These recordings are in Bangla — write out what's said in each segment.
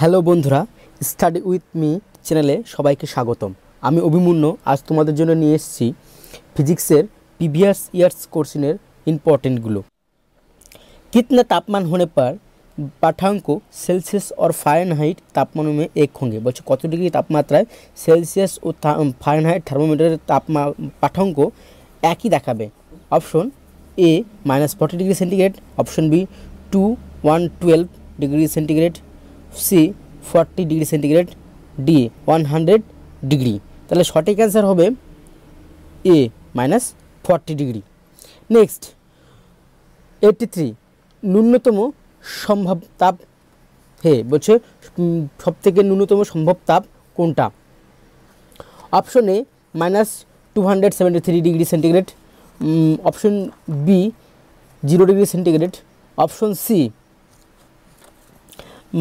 হ্যালো বন্ধুরা স্টাডি উইথ মি চ্যানেলে সবাইকে স্বাগতম আমি অভিমন্য আজ তোমাদের জন্য নিয়ে এসেছি ফিজিক্সের প্রিভিয়াস ইয়ার্স কোর্সিনের ইম্পর্টেন্টগুলো কীতনা তাপমান হলে পর পাঠাঙ্ক সেলসিয়াস ওর और फारेनहाइट तापमानों এক एक বলছে কত ডিগ্রি তাপমাত্রায় সেলসিয়াস ও ফারেনহাইট থার্মোমিটারের তাপমা পাঠাঙ্ক একই দেখাবে option A minus forty degree centigrade option B two one twelve degree centigrade C forty degree centigrade D one hundred degree তাহলে সঠিক অ্যান্সার হবে A minus forty degree next eighty three ন্যূনতম সম্ভব তাপ হে বলছে সবথেকে ন্যূনতম সম্ভব তাপ কোনটা option A minus two hundred seventy three degree centigrade option B zero degree centigrade option C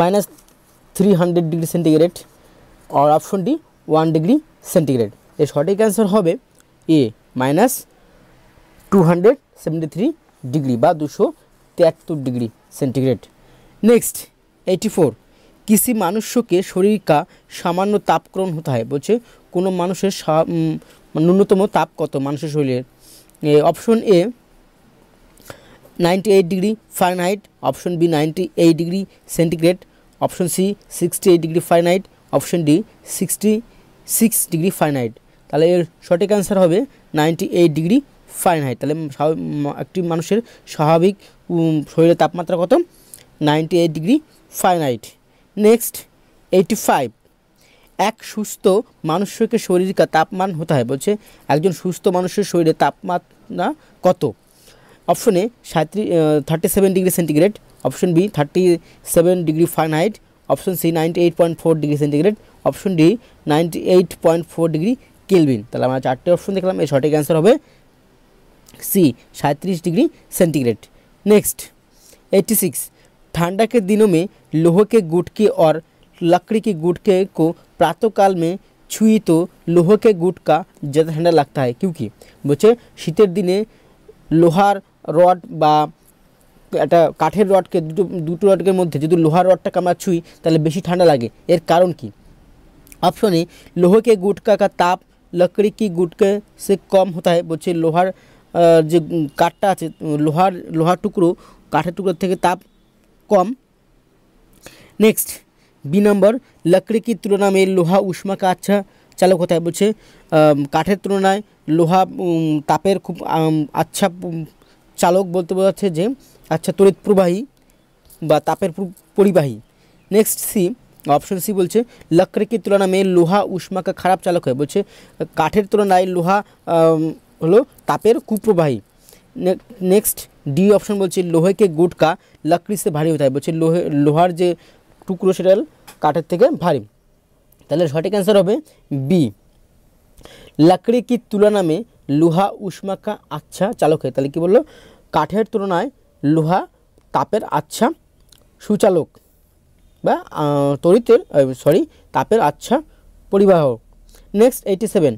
minus three hundred degree centigrade আর option D one degree centigrade এর সঠিক অ্যান্সার হবে A minus two hundred seventy three degree বা দুশো তিয়াত্তর ডিগ্রি সেন্টিগ্রেড নেক্সট এইটি ফোর কৃষি মানুষকে শরীর কা সামান্য তাপক্রমণ হতে হয় বলছে কোনো মানুষের মানে ন্যূনতম তাপ কত মানুষের শরীরের option A ninety eight degree Fahrenheit option B ninety eight degree centigrade option C sixty eight degree Fahrenheit option D sixty six degree Fahrenheit তাহলে এর সঠিক অ্যান্সার হবে নাইনটি এইট ডিগ্রি ফাইনাইট তাহলে একটি মানুষের স্বাভাবিক শরীরের তাপমাত্রা কত ninety eight degree Fahrenheit next eighty five এক সুস্থ মানুষকে শরীরকে তাপমান হতে হয় বলছে একজন সুস্থ মানুষের শরীরে তাপমাত্রা কত অপশনে সাঁত্রিশ thirty seven degree centigrade option B thirty seven degree Fahrenheit option C ninety eight point four degree centigrade option D ninety eight point four degree Kelvin তাহলে আমরা চারটে অপশন দেখলাম এই সঠিক आंसर হবে সি সাঁত্রিশ degree centigrade next eighty six ठंडा के दिनों में लोहे के गुटके और लकड़ी के गुटके को प्रातःकाल में छुई तो लोहे के गुट का ज़्यादा ठंडा लगता है क्योंकि बोचे शीतर दिने लोहार रड बा একটা কাঠের রডকে দুটো দুটো রডকের মধ্যে যদি লোহার রডটাকে আমরা ছুঁই তাহলে বেশি ঠান্ডা লাগে এর কারণ কি ऑप्शन ए গুটকা কা তাপ का কি গুটকে সে কম হতে कम বলছে লোহার যে কাঠটা আছে লোহার লোহার টুকরো কাঠের টুকরো থেকে তাপ কম নেক্সট বি নম্বর লকড়ি কি তুলনা মে লোহা উষ্মা কা আচ্ছা চালক হতে বলছে কাঠের তুলনায় লোহা তাপের খুব আচ্ছা চালক বলতে বোঝাচ্ছে যে আচ্ছা তড়িৎ প্রবাহী বা তাপের পরিবাহী নেক্সট সি অপশন সি বলছে লক্রের তুলনা মে লোহা উষ্মাকা খারাপ চালক হয় বলছে কাঠের তুলনায় লোহা হলো তাপের কুপ্রবাহী নেক্সট ডি অপশন বলছে লোহেকে গুটকা লকড়ি সে ভারী হতে হয় বলছে লোহে লোহার যে টুকরো সেটা কাঠের থেকে ভারী তাহলে সঠিক অ্যান্সার হবে বি লকড়ি কি তুলনা মে লোহা উষ্মাকা আচ্ছা চালক হয় তাহলে কি বললো কাঠের তুলনায় লোহা তাপের আচ্ছা সুচালক বা তরিতের সরি তাপের আচ্ছা পরিবাহক নেক্সট এইটি সেভেন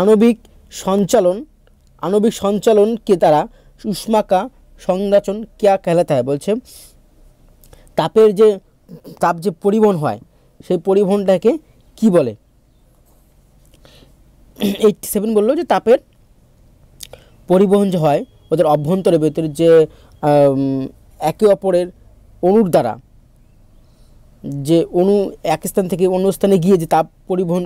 আণবিক সঞ্চালন আণবিক সঞ্চালনকে তারা উষ্মাকা সংরাচন কেয়া কেলাতে হয় বলছে তাপের যে তাপ যে পরিবহন হয় সেই পরিবহনটাকে কি বলে এইটি সেভেন বললো যে তাপের পরিবহন যে হয় ওদের অভ্যন্তরে ভেতরে যে একে অপরের অণুর দ্বারা যে অণু এক স্থান থেকে অন্য স্থানে গিয়ে যে তাপ পরিবহন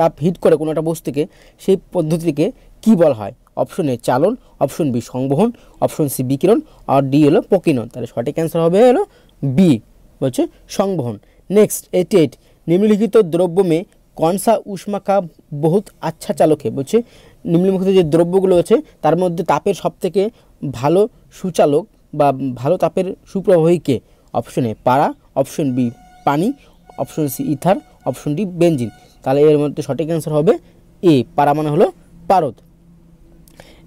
তাপ হিট করে কোনো একটা বস্তুকে সেই পদ্ধতিকে কি বলা হয় অপশন এ চালন অপশন বি সংবহন অপশন সি বিকিরণ আর ডি হলো পকিনন তাহলে সঠিক অ্যান্সার হবে হলো বি বলছে সংবহন নেক্সট এইট এইট নিম্নলিখিত দ্রব্যমে কনসা উষ্মাকা বহুত আচ্ছা চালকে বলছে নিম্নলিখিত যে দ্রব্যগুলো আছে তার মধ্যে তাপের সবথেকে ভালো সুচালক বা ভালো তাপের সুপ্রবাহীকে অপশন এ পাড়া অপশন বি পানি option C ether option D benzene তাহলে এর মধ্যে সঠিক অ্যান্সার হবে এ পাড়া মানে হলো পারদ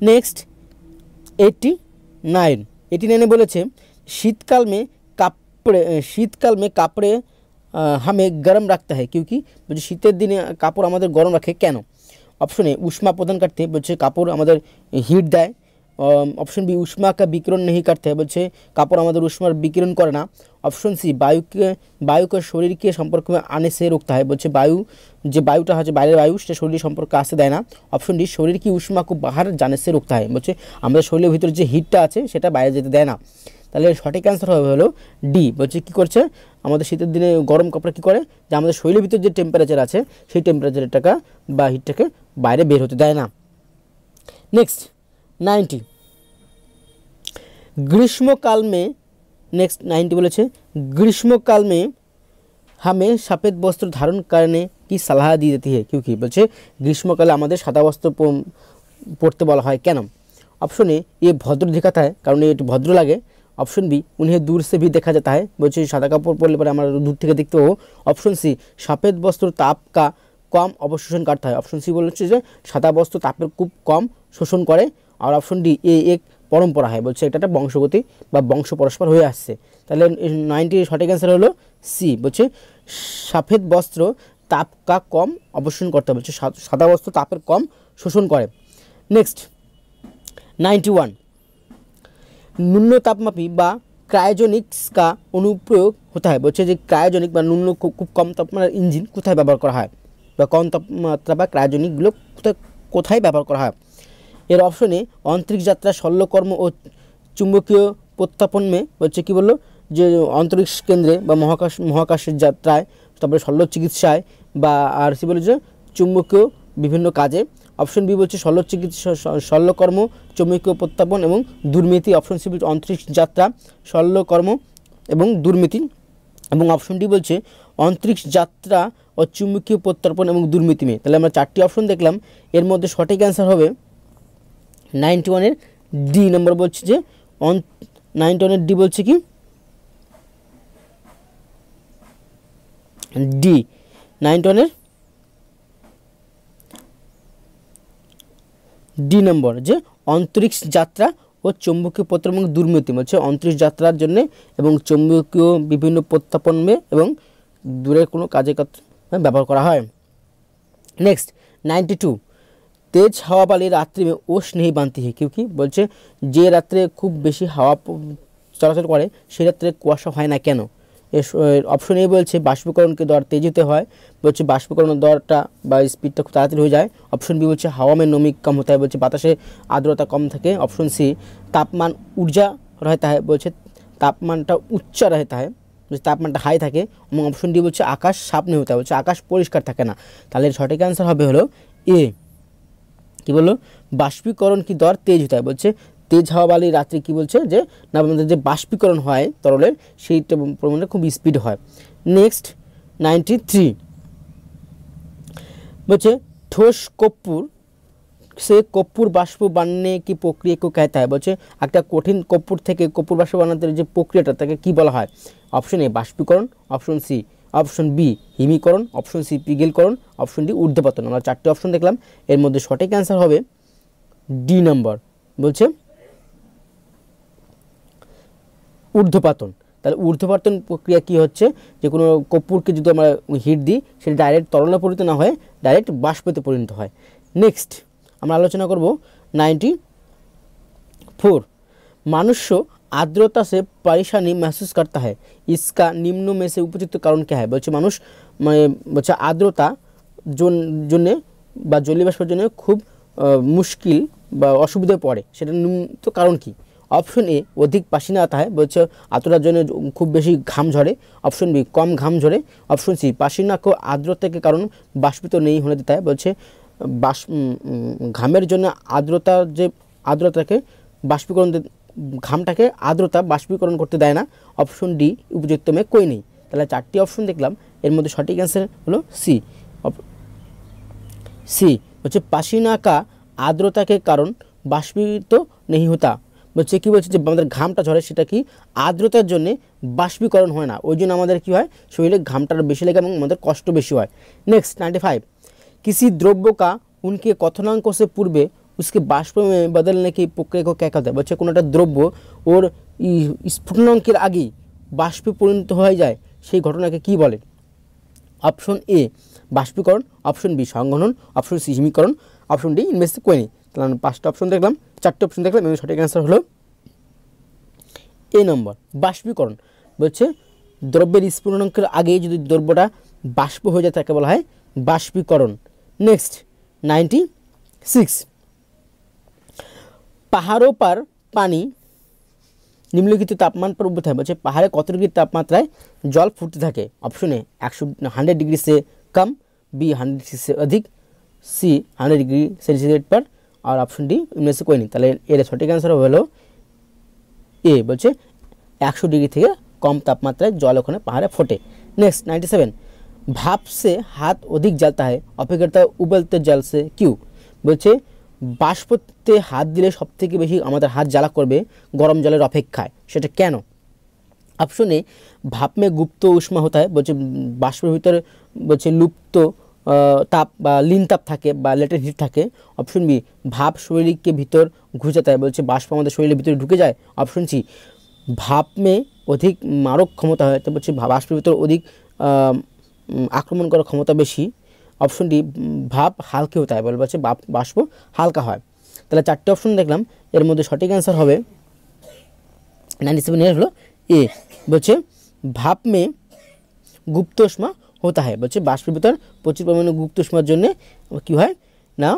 নেক্সট এইটটি নাইন এটি নাইনে বলেছে শীতকাল মে কাপড়ে শীতকাল মে কাপড়ে হামে গরম রাখতে হয় কিউকি বলছে শীতের দিনে কাপড় আমাদের গরম রাখে কেন অপশনে উষ্মা প্রদান করতে বলছে কাপড় আমাদের হিট দেয় অপশন um, বি উষ্মাকে বিকিরণ নেহি কাটতে বলছে কাপড় আমাদের উষ্মার বিকিরণ করে না অপশন সি বায়ুকে বায়ুকে শরীরকে সম্পর্ক আনে সে রুখতে হয় বলছে বায়ু যে বায়ুটা হচ্ছে বাইরের বায়ু সেটা শরীর সম্পর্কে আসতে দেয় না অপশন ডি শরীর কি উষ্মা খুব বাহার জানে সে রুখতে হয় বলছে আমাদের শরীরের ভিতরে যে হিটটা আছে সেটা বাইরে যেতে দেয় না তাহলে সঠিক অ্যান্সার হবে হলো ডি বলছে কী করছে আমাদের শীতের দিনে গরম কাপড় কী করে যে আমাদের শরীরের ভিতর যে টেম্পারেচার আছে সেই টেম্পারেচারটাকে বা হিটটাকে বাইরে বের হতে দেয় না নেক্সট নাইনটি গ্রীষ্মকাল নেক্সট নাইনটি বলেছে গ্রীষ্মকালমে হামে সাপেদ বস্ত্র ধারণ কারণে কি সালাহ দিয়ে দিতে दी जाती है क्योंकि গ্রীষ্মকালে আমাদের সাদা বস্ত্র পরতে বলা হয় কেন অপশন এ এ ভদ্র দেখাতে হয় কারণ এটি ভদ্র লাগে অপশন বি উনি দূর সে ভি দেখা যেতে হয় বলছে সাদা কাপড় পরলে পরে আমরা দূর থেকে দেখতে পাবো অপশন সি সাপেদ বস্ত্র তাপ কা কম অবশোষণ কাটতে হয় অপশন সি বলেছে যে সাদা বস্ত্র তাপের খুব কম শোষণ করে আর অপশন ডি এ এক পরম্পরা হয় বলছে এটা একটা বংশগতি বা বংশ পরস্পর হয়ে আসছে তাহলে নাইনটি সঠিক অ্যান্সার হলো সি বলছে সাফেদ বস্ত্র তাপকা কম অবশোষণ করতে বলছে সাদা বস্ত্র তাপের কম শোষণ করে নেক্সট নাইনটি ওয়ান ন্যূন তাপমাপি বা ক্রায়োজনিক্স কা অনুপ্রয়োগ কোথায় বলছে যে ক্রায়োজনিক বা ন্যূন খুব কম তাপমাত্রার ইঞ্জিন কোথায় ব্যবহার করা হয় বা কম তাপমাত্রা বা ক্রায়োজনিকগুলো কোথায় কোথায় ব্যবহার করা হয় এর অপশনে যাত্রা শল্যকর্ম ও চুম্বকীয় মে হচ্ছে কী বললো যে অন্তরিক্ষ কেন্দ্রে বা মহাকাশ মহাকাশের যাত্রায় তারপরে শল্য চিকিৎসায় বা আর সে বলেছে যে চুম্বকীয় বিভিন্ন কাজে অপশন বি বলছে শল্য চিকিৎসা শল্যকর্ম চুম্বকীয় প্রত্যাপন এবং দুর্নীতি অপশন সি বলছে অন্তরিক্ষ যাত্রা শল্যকর্ম এবং দুর্নীতি এবং অপশন ডি বলছে অন্তরিক্ষ যাত্রা ও চুম্বকীয় প্রত্যর্পণ এবং দুর্নীতি মেয়ে তাহলে আমরা চারটি অপশন দেখলাম এর মধ্যে সঠিক অ্যান্সার হবে নাইনটি ওয়ানের ডি নম্বর বলছে যে অন নাইনটি ওয়ানের ডি বলছে কি ডি নাইনটি ওয়ানের ডি নম্বর যে অন্তরিক্ষ যাত্রা ও চৌম্বকীয় পত্র এবং দুর্নীতি বলছে অন্তরিক্ষ যাত্রার জন্য এবং চৌম্বকীয় বিভিন্ন প্রত্যাপনে এবং দূরের কোনো কাজে ব্যবহার করা হয় নেক্সট নাইনটি টু তেজ হাওয়া वाली रात्रि में ओश नहीं কেউ কি বলছে যে রাত্রে খুব বেশি হাওয়া চলাচল করে সে রাত্রে কুয়াশা হয় না কেন অপশন এ বলছে বাষ্পীকরণকে দর তেজিতে হয় বলছে বাষ্পীকরণের দরটা বা স্পিডটা খুব তাড়াতাড়ি হয়ে যায় অপশন বি বলছে হাওয়া মে নমি কম হতে হয় বলছে বাতাসে আর্দ্রতা কম থাকে অপশন সি তাপমান ঊর্জা रहता है বলছে তাপমানটা উচ্চ रहता है বলছে তাপমানটা হাই থাকে এবং অপশন ডি বলছে আকাশ সাপ নেই হতে বলছে আকাশ পরিষ্কার থাকে না তাহলে সঠিক অ্যান্সার হবে হলো এ কি বললো বাষ্পীকরণ কি দর তেজ হতে হয় বলছে তেজ হওয়া বালি রাত্রে কি বলছে যে না আমাদের যে বাষ্পীকরণ হয় তরলের সেইটা পরিমাণে খুব স্পিড হয় নেক্সট নাইনটি থ্রি বলছে ঠোস কপ্পুর সে কপ্পুর বাষ্প বানানে কি প্রক্রিয়া কেতে হয় বলছে একটা কঠিন কপ্পুর থেকে কপ্পুর বাষ্প বানাতে যে প্রক্রিয়াটা তাকে কি বলা হয় অপশন এ বাষ্পীকরণ অপশন সি অপশন বি হিমিকরণ অপশন সি পিগেলকরণ অপশন ডি ঊর্ধ্বপাতন আমরা চারটি অপশন দেখলাম এর মধ্যে সঠিক অ্যান্সার হবে ডি নাম্বার বলছে ঊর্ধ্বপাতন তাহলে ঊর্ধ্বপাতন প্রক্রিয়া কি হচ্ছে যে কোনো কর্পূরকে যদি আমরা হিট দিই সেটা ডাইরেক্ট তরলে পরিণত না হয়ে ডাইরেক্ট বাষ্পতে পরিণত হয় নেক্সট আমরা আলোচনা করব নাইনটি ফোর মানুষ্য আর্দ্রতা সে परेशानी মহসুস করতে হয় ইস্কা নিম্ন में উপযুক্ত কারণ कारण হয় বলছে মানুষ মানে বলছে আর্দ্রতা জন্য বা জলীয়বাষ্পের জন্য খুব মুশকিল বা অসুবিধায় পড়ে সেটা নিম্নত কারণ কি অপশন এ অধিক পাসিনা আতা হয় বলছে আতরার জন্য খুব বেশি ঘাম ঝরে অপশন বি কম ঘাম ঝরে অপশন সি পাসিনা কো আর্দ্রতাকে কারণ বাষ্পিত নেই হলে দিতে হয় বলছে বাস ঘামের জন্য আর্দ্রতার যে আর্দ্রতাকে বাষ্পীকরণ ঘামটাকে আর্দ্রতা বাষ্পীকরণ করতে দেয় না অপশন ডি উপযুক্ত মেঘ কই নেই তাহলে চারটি অপশন দেখলাম এর মধ্যে সঠিক অ্যান্সার হলো সি সি হচ্ছে পাশিনাকা আর্দ্রতাকে কারণ বাষ্পীত নেই হতা বলছে কী বলছে যে আমাদের ঘামটা ঝরে সেটা কি আর্দ্রতার জন্য বাষ্পীকরণ হয় না ওই জন্য আমাদের কী হয় শরীরে ঘামটা বেশি লাগে এবং আমাদের কষ্ট বেশি হয় নেক্সট নাইনটি ফাইভ কৃষি দ্রব্য কা উনকে কথনাঙ্ক পূর্বে उसके বাষ্প বদল নাকি की प्रक्रिया को क्या कहते কোনো একটা দ্রব্য ওর স্ফুটনাঙ্কের আগে বাষ্পে পরিণত হয়ে যায় সেই ঘটনাকে কি বলে অপশন এ বাষ্পীকরণ অপশন বি সংগঠন অপশন সি হিমীকরণ অপশন ডি ইনভেস্ট কোয়েনি তাহলে পাঁচটা অপশন দেখলাম চারটে অপশন দেখলাম এবং সঠিক অ্যান্সার হলো এ নম্বর বাষ্পীকরণ বলছে দ্রব্যের স্ফুটনাঙ্কের আগে যদি দ্রব্যটা বাষ্প হয়ে যায় তাকে বলা হয় বাষ্পীকরণ নেক্সট নাইনটি সিক্স পাহাড়ও পার পানি নিম্নলিখিত তাপমান পর উদ্ভূত হয় বলছে পাহাড়ে কত ডিগ্রি তাপমাত্রায় জল ফুটতে থাকে অপশন এ একশো হান্ড্रेड डिग्री से कम बी হান্ড্রেড डिग्री से अधिक सी হান্ড্রেড डिग्री सेंटीग्रेड पर और অপশন ডি এমনি কই নি তাহলে এর সঠিক অ্যান্সার হলো এ বলছে একশো ডিগ্রি থেকে কম তাপমাত্রায় জল ওখানে পাহাড়ে ফোটে নেক্সট নাইনটি সেভেন भाप से हाथ अधिक जलता है अपेक्षाकृत उबलते जल से क्यों बोलते বাষ্পতে হাত দিলে সবথেকে বেশি আমাদের হাত জ্বালা করবে গরম জলের অপেক্ষায় সেটা কেন অপশনে ভাপমে গুপ্ত উষ্মা হতে বলছে বাষ্পের ভিতরে বলছে লুপ্ত তাপ বা লিন তাপ থাকে বা লেটের হিট থাকে অপশন বি ভাপ শরীরকে ভিতর ঘুষে দেয় বলছে বাষ্প আমাদের শরীরের ভিতরে ঢুকে যায় অপশন সি ভাপমে অধিক মারক ক্ষমতা হয় তো বলছে বাষ্পের ভিতর অধিক আক্রমণ করার ক্ষমতা বেশি অপশন ডি ভাপ হালকে হতে হয় বলবো হচ্ছে বাপ বাষ্প হালকা হয় তাহলে চারটে অপশন দেখলাম এর মধ্যে সঠিক অ্যান্সার হবে নাইনটি সেভেন এর হলো এ বলছে ভাপ মে গুপ্ত উষ্মা হতে হয় বলছে বাষ্পের ভিতর প্রচুর পরিমাণে গুপ্ত উষ্মার জন্যে কী হয় না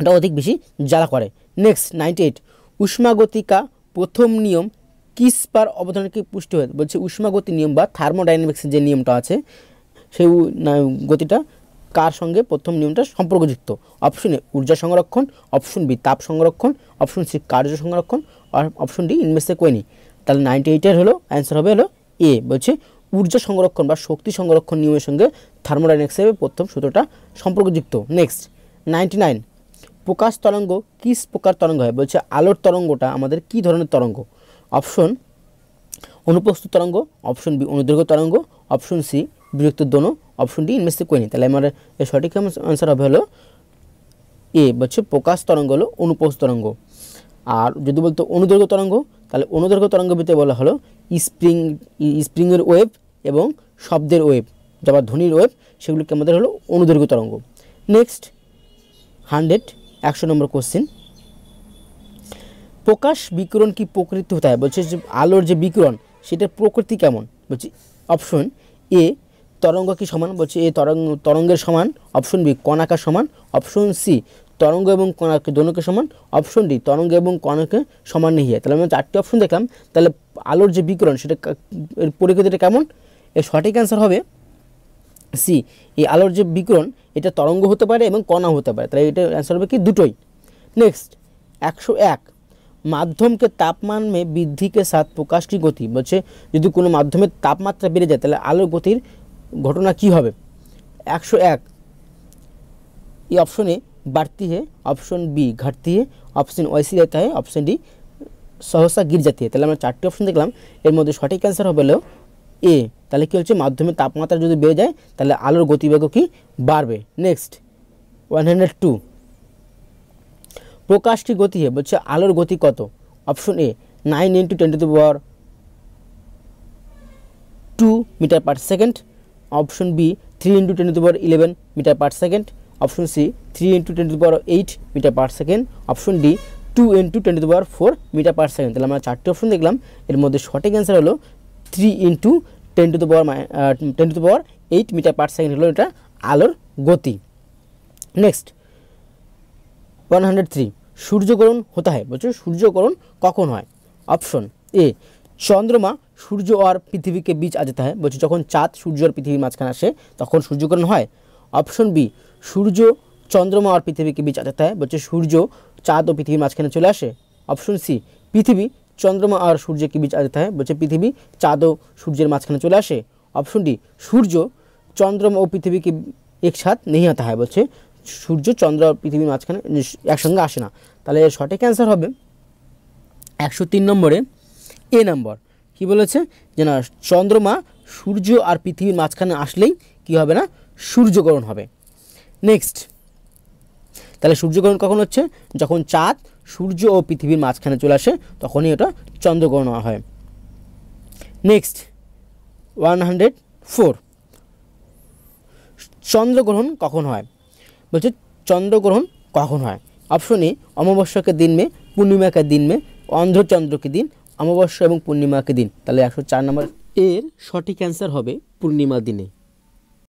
এটা অধিক বেশি জ্বালা করে নেক্সট নাইনটি এইট উষ্মাগতিকা প্রথম নিয়ম কিস পার পুষ্টি হয় বলছে উষ্মাগতি নিয়ম বা থার্মোডাইনামিক্সের যে নিয়মটা আছে সেই গতিটা কার সঙ্গে প্রথম নিয়মটা সম্পর্কযুক্ত অপশন এ ঊর্জা সংরক্ষণ অপশন বি তাপ সংরক্ষণ অপশন সি কার্য সংরক্ষণ আর অপশন ডি ইনভেস্টে কোয়েনি তাহলে নাইনটি এইটের হলো অ্যান্সার হবে হলো এ বলছে ঊর্জা সংরক্ষণ বা শক্তি সংরক্ষণ নিয়মের সঙ্গে থার্মোডাইনামিক্সের প্রথম সূত্রটা সম্পর্কযুক্ত নেক্সট নাইনটি নাইন প্রকাশ তরঙ্গ কী প্রকার তরঙ্গ হয় বলছে আলোর তরঙ্গটা আমাদের কি ধরনের তরঙ্গ অপশন অনুপস্থিত তরঙ্গ অপশন বি অনুদৈর্ঘ্য তরঙ্গ অপশন সি বিরক্ত দোনো অপশনটি ইনভেস্টিভ করিনি তাহলে আমার সঠিক আনসার হবে হলো এ বলছে প্রকাশ তরঙ্গ হলো অনুপোষ তরঙ্গ আর যদি বলতো অনুদৈর্ঘ্য তরঙ্গ তাহলে অনুদৈর্ঘ্য তরঙ্গ বলতে বলা হলো স্প্রিং স্প্রিংয়ের ওয়েব এবং শব্দের ওয়েব যাবার ধ্বনির ওয়েব সেগুলিকে আমাদের হলো অনুদৈর্ঘ্য তরঙ্গ নেক্সট হান্ড্রেড একশো নম্বর কোশ্চেন প্রকাশ বিকিরণ কি প্রকৃতি হতে হয় বলছে যে আলোর যে বিকিরণ সেটার প্রকৃতি কেমন বলছি অপশন এ তরঙ্গ কি সমান বলছে এই তরঙ্গ তরঙ্গের সমান অপশন বি কণাকার সমান অপশন সি তরঙ্গ এবং কণাকে দোনকে সমান অপশন ডি তরঙ্গ এবং কণাকে সমান নেই তাহলে আমরা চারটি অপশন দেখলাম তাহলে আলোর যে বিকরণ সেটা এর পরিকৃতিটা কেমন এর সঠিক অ্যান্সার হবে সি এই আলোর যে বিকরণ এটা তরঙ্গ হতে পারে এবং কণা হতে পারে তাহলে এটা অ্যান্সার হবে কি দুটোই নেক্সট একশো এক মাধ্যমকে তাপমান মে বৃদ্ধিকে সাথ প্রকাশটি গতি বলছে যদি কোনো মাধ্যমের তাপমাত্রা বেড়ে যায় তাহলে আলোর গতির ঘটনা কি হবে একশো এক এই অপশনে বাড়তি হে অপশন বি ঘাটতি হে অপশন ওয়াইসি रहता है অপশন ডি সহসা গির জাতি তাহলে আমরা চারটি অপশন দেখলাম এর মধ্যে সঠিক অ্যান্সার হলেও এ তাহলে কী হচ্ছে মাধ্যমে তাপমাত্রা যদি বেড়ে যায় তাহলে আলোর গতিবেগও কি বাড়বে নেক্সট ওয়ান হান্ড্রেড টু প্রকাশটি গতি হে বলছে আলোর গতি কত option A nine into twenty to power two meter per second option B three into ten to power eleven meter per second option C three into ten to power eight meter per second option D two into ten to power four meter per second তাহলে আমরা চারটি অপশন দেখলাম এর মধ্যে সঠিক অ্যান্সার হলো three into ten to the power ten to the power eight meter per second হলো এটা আলোর গতি নেক্সট ওয়ান হান্ড্রেড থ্রি সূর্যগ্রহণ হতে হয় বলছো সূর্যগ্রহণ কখন হয় অপশন এ চন্দ্রমা সূর্য আর পৃথিবীকে বীজ আ হয় বলছে যখন চাঁদ সূর্য আর পৃথিবীর মাঝখানে আসে তখন সূর্যগ্রহণ হয় অপশন বি সূর্য চন্দ্রমা আর পৃথিবীকে বীজ আ হয় বলছে সূর্য চাঁদ ও পৃথিবীর মাঝখানে চলে আসে অপশন সি পৃথিবী চন্দ্রমা আর সূর্যকে বীজ আ হয় বলছে পৃথিবী চাঁদ ও সূর্যের মাঝখানে চলে আসে অপশন ডি সূর্য চন্দ্রমা ও পৃথিবীকে একসাথ নেই আতা হয় বলছে সূর্য চন্দ্র আর পৃথিবীর মাঝখানে একসঙ্গে আসে না তাহলে সঠিক অ্যান্সার হবে একশো তিন নম্বরে এ নম্বর কি বলেছে যে না চন্দ্রমা সূর্য আর পৃথিবীর মাঝখানে আসলেই কি হবে না সূর্যগ্রহণ হবে নেক্সট তাহলে সূর্যগ্রহণ কখন হচ্ছে যখন চাঁদ সূর্য ও পৃথিবীর মাঝখানে চলে আসে তখনই ওটা চন্দ্রগ্রহণ হয় নেক্সট ওয়ান হান্ড্রেড ফোর চন্দ্রগ্রহণ কখন হয় বলছে চন্দ্রগ্রহণ কখন হয় অপশন এ অমাবস্যাকে দিন মে পূর্ণিমাকে দিন মে অন্ধ্রচন্দ্রকে দিন অমাবস্যা এবং পূর্ণিমাকে দিন তাহলে একশো চার নম্বর এর সঠিক অ্যান্সার হবে পূর্ণিমা দিনে